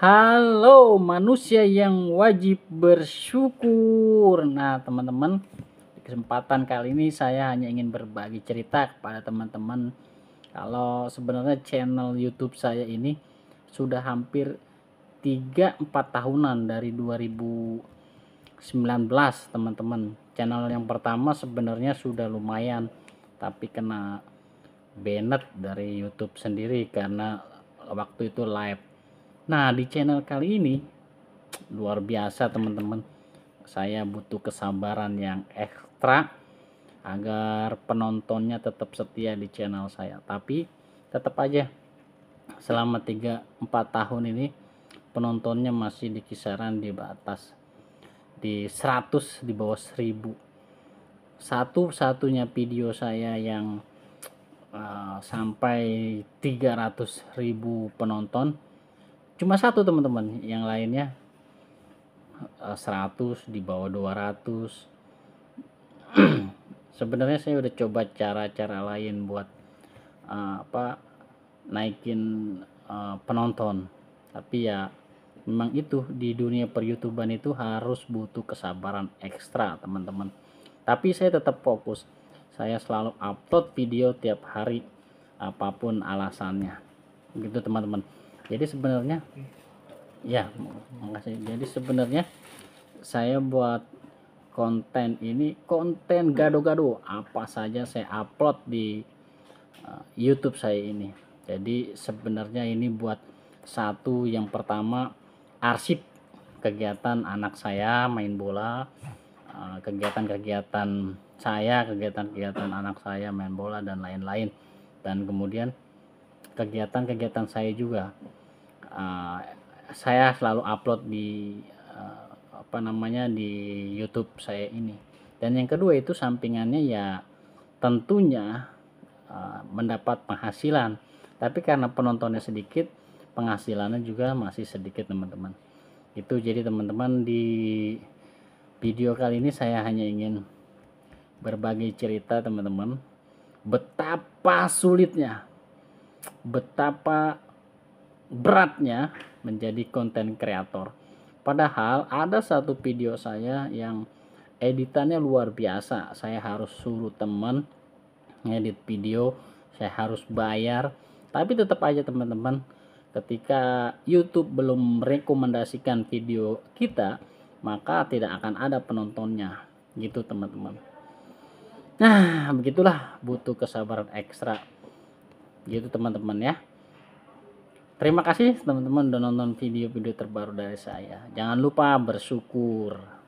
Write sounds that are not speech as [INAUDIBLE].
Halo manusia yang wajib bersyukur. Nah, teman-teman, kesempatan kali ini saya hanya ingin berbagi cerita kepada teman-teman kalau sebenarnya channel YouTube saya ini sudah hampir 3-4 tahunan dari 2019, teman-teman. Channel yang pertama sebenarnya sudah lumayan tapi kena banned dari YouTube sendiri karena waktu itu live Nah, di channel kali ini luar biasa teman-teman. Saya butuh kesabaran yang ekstra agar penontonnya tetap setia di channel saya. Tapi tetap aja selama 3 4 tahun ini penontonnya masih di kisaran di batas di 100 di bawah 1000. Satu-satunya video saya yang uh, sampai 300.000 penonton cuma satu teman-teman yang lainnya 100 eh, di bawah 200 [CLEARS THROAT] sebenarnya saya udah coba cara-cara lain buat uh, apa naikin uh, penonton tapi ya memang itu di dunia peryoutuban itu harus butuh kesabaran ekstra teman-teman tapi saya tetap fokus saya selalu upload video tiap hari apapun alasannya gitu teman-teman jadi sebenarnya ya makasih jadi sebenarnya saya buat konten ini konten gado-gado apa saja saya upload di uh, YouTube saya ini jadi sebenarnya ini buat satu yang pertama arsip kegiatan anak saya main bola kegiatan eh, kegiatan-kegiatan saya kegiatan-kegiatan anak saya main bola dan lain-lain dan kemudian kegiatan-kegiatan saya juga. Uh, saya selalu upload di uh, apa namanya di YouTube saya ini. Dan yang kedua itu sampingannya ya tentunya uh, mendapat penghasilan. Tapi karena penontonnya sedikit, penghasilannya juga masih sedikit teman-teman. Itu jadi teman-teman di video kali ini saya hanya ingin berbagi cerita teman-teman betapa sulitnya betapa beratnya menjadi konten kreator. Padahal ada satu video saya yang editannya luar biasa. Saya harus suruh teman ngedit video, saya harus bayar. Tapi tetap aja teman-teman, ketika YouTube belum merekomendasikan video kita, maka tidak akan ada penontonnya. Gitu teman-teman. Nah, begitulah butuh kesabaran ekstra gitu teman-teman ya terima kasih teman-teman udah nonton video-video terbaru dari saya jangan lupa bersyukur